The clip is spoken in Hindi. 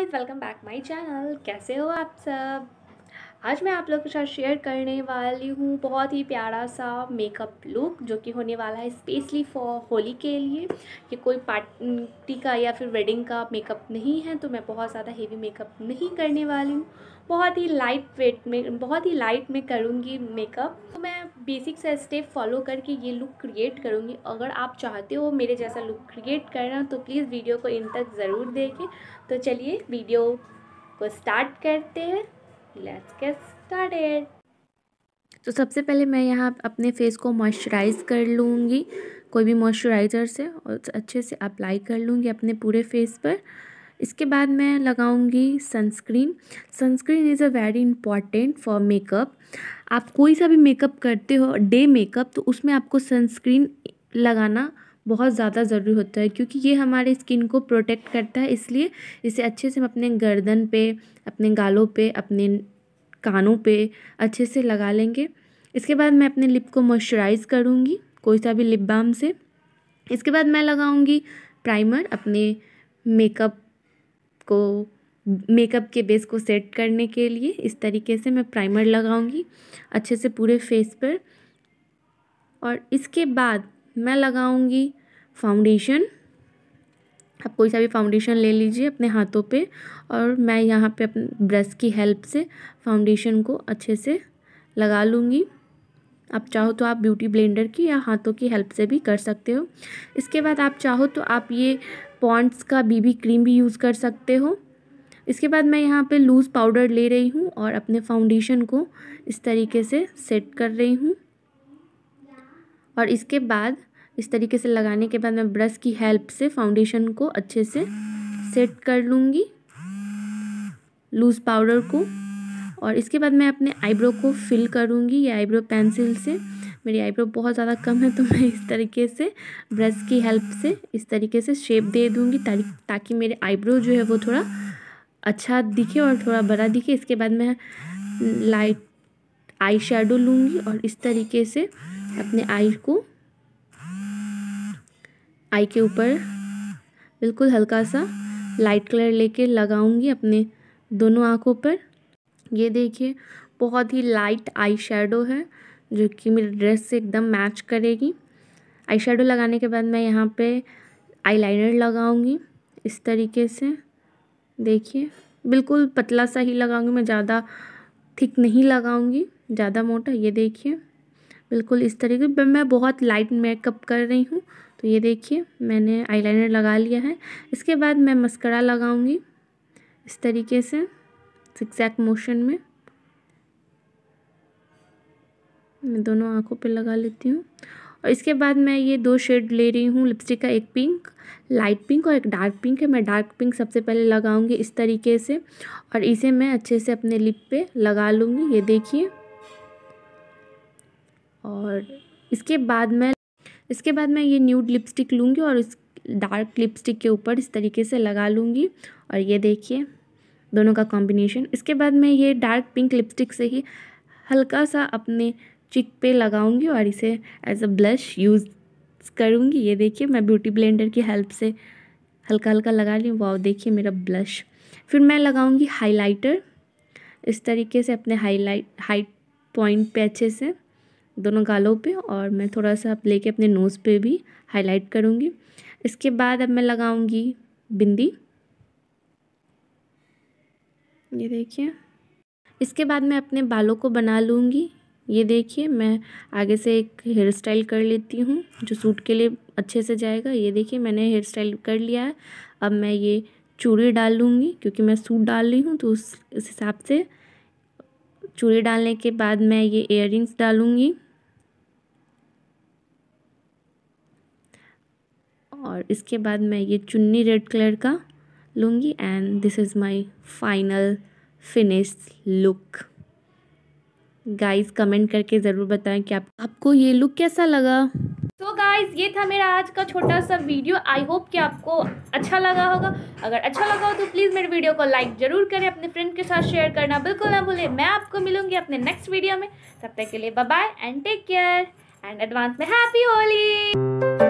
guys welcome back my channel कैसे हो आप सब आज मैं आप लोग के साथ शेयर करने वाली हूँ बहुत ही प्यारा सा मेकअप लुक जो कि होने वाला है स्पेशली फॉर होली के लिए कि कोई पार्टी का या फिर वेडिंग का मेकअप नहीं है तो मैं बहुत ज़्यादा हेवी मेकअप नहीं करने वाली हूँ बहुत ही लाइट वेट में बहुत ही लाइट में करूँगी मेकअप तो मैं बेसिक से स्टेप फॉलो करके ये लुक क्रिएट करूँगी अगर आप चाहते हो मेरे जैसा लुक क्रिएट करना तो प्लीज़ वीडियो को इन तक ज़रूर देखें तो चलिए वीडियो को स्टार्ट करते हैं लेट्स गेट स्टार्टेड तो सबसे पहले मैं यहाँ अपने फेस को मॉइस्चराइज़ कर लूँगी कोई भी मॉइस्चराइज़र से और अच्छे से अप्लाई कर लूँगी अपने पूरे फेस पर इसके बाद मैं लगाऊंगी sunscreen sunscreen is a very important for makeup आप कोई सा भी मेकअप करते हो डे मेकअप तो उसमें आपको सनस्क्रीन लगाना बहुत ज़्यादा ज़रूरी होता है क्योंकि ये हमारे स्किन को प्रोटेक्ट करता है इसलिए इसे अच्छे से हम अपने गर्दन पे अपने गालों पे अपने कानों पे अच्छे से लगा लेंगे इसके बाद मैं अपने लिप को मॉइस्चराइज़ करूँगी कोई सा भी लिप बाम से इसके बाद मैं लगाऊँगी प्राइमर अपने मेकअप को मेकअप के बेस को सेट करने के लिए इस तरीके से मैं प्राइमर लगाऊंगी अच्छे से पूरे फेस पर और इसके बाद मैं लगाऊंगी फाउंडेशन आप कोई सा भी फाउंडेशन ले लीजिए अपने हाथों पे और मैं यहाँ पे अपने ब्रश की हेल्प से फाउंडेशन को अच्छे से लगा लूँगी आप चाहो तो आप ब्यूटी ब्लेंडर की या हाथों की हेल्प से भी कर सकते हो इसके बाद आप चाहो तो आप ये पॉन्ट्स का बीबी क्रीम भी यूज़ कर सकते हो इसके बाद मैं यहाँ पे लूज़ पाउडर ले रही हूँ और अपने फाउंडेशन को इस तरीके से सेट कर रही हूँ और इसके बाद इस तरीके से लगाने के बाद मैं ब्रश की हेल्प से फाउंडेशन को अच्छे से सेट कर लूँगी लूज़ पाउडर को और इसके बाद मैं अपने आईब्रो को फिल करूँगी या आईब्रो पेंसिल से मेरी आईब्रो बहुत ज़्यादा कम है तो मैं इस तरीके से ब्रश की हेल्प से इस तरीके से शेप दे दूँगी ताकि मेरे आईब्रो जो है वो थोड़ा अच्छा दिखे और थोड़ा बड़ा दिखे इसके बाद मैं लाइट आई शेडो लूँगी और इस तरीके से अपने आई को आई के ऊपर बिल्कुल हल्का सा लाइट कलर लेके लगाऊंगी अपने दोनों आँखों पर ये देखिए बहुत ही लाइट आई शेडो है जो कि मेरे ड्रेस से एकदम मैच करेगी आई शेडो लगाने के बाद मैं यहाँ पे आई लाइनर लगाऊँगी इस तरीके से देखिए बिल्कुल पतला सा ही लगाऊंगी मैं ज़्यादा थिक नहीं लगाऊंगी ज़्यादा मोटा ये देखिए बिल्कुल इस तरीके मैं बहुत लाइट मेकअप कर रही हूँ तो ये देखिए मैंने आईलाइनर लगा लिया है इसके बाद मैं मस्करा लगाऊंगी इस तरीके से सिक्सैक मोशन में मैं दोनों आँखों पे लगा लेती हूँ और इसके बाद मैं ये दो शेड ले रही हूँ लिपस्टिक का एक पिंक लाइट पिंक और एक डार्क पिंक है मैं डार्क पिंक सबसे पहले लगाऊंगी इस तरीके से और इसे मैं अच्छे से अपने लिप पे लगा लूँगी ये देखिए और इसके बाद मैं इसके बाद मैं ये न्यूड लिपस्टिक लूँगी और इस डार्क लिपस्टिक के ऊपर इस तरीके से लगा लूँगी और ये देखिए दोनों का कॉम्बिनेशन इसके बाद मैं ये डार्क पिंक लिपस्टिक से ही हल्का सा अपने चिक पे लगाऊंगी और इसे एज अ ब्लश यूज़ करूँगी ये देखिए मैं ब्यूटी ब्लेंडर की हेल्प से हल्का हल्का लगा ली वाओ देखिए मेरा ब्लश फिर मैं लगाऊंगी हाइलाइटर इस तरीके से अपने हाईलाइट हाइट पॉइंट पे अच्छे से दोनों गालों पे और मैं थोड़ा सा लेके अपने नोज़ पे भी हाईलाइट करूँगी इसके बाद अब मैं लगाऊँगी बिंदी ये देखिए इसके बाद मैं अपने बालों को बना लूँगी ये देखिए मैं आगे से एक हेयर स्टाइल कर लेती हूँ जो सूट के लिए अच्छे से जाएगा ये देखिए मैंने हेयर स्टाइल कर लिया है अब मैं ये चूड़ी डाल लूँगी क्योंकि मैं सूट डाल रही हूँ तो उस हिसाब से चूड़ी डालने के बाद मैं ये इयर डालूँगी और इसके बाद मैं ये चुन्नी रेड कलर का लूँगी and this is my final finish look guys comment करके ज़रूर बताएं कि आप, आपको ये लुक कैसा लगा तो so गाइस ये था मेरा आज का छोटा सा वीडियो आई होप कि आपको अच्छा लगा होगा अगर अच्छा लगा हो तो प्लीज़ मेरे वीडियो को लाइक ज़रूर करें अपने फ्रेंड के साथ शेयर करना बिल्कुल ना भूलें मैं आपको मिलूंगी अपने नेक्स्ट वीडियो में तब तक के लिए bye and take care and advance में हैप्पी होली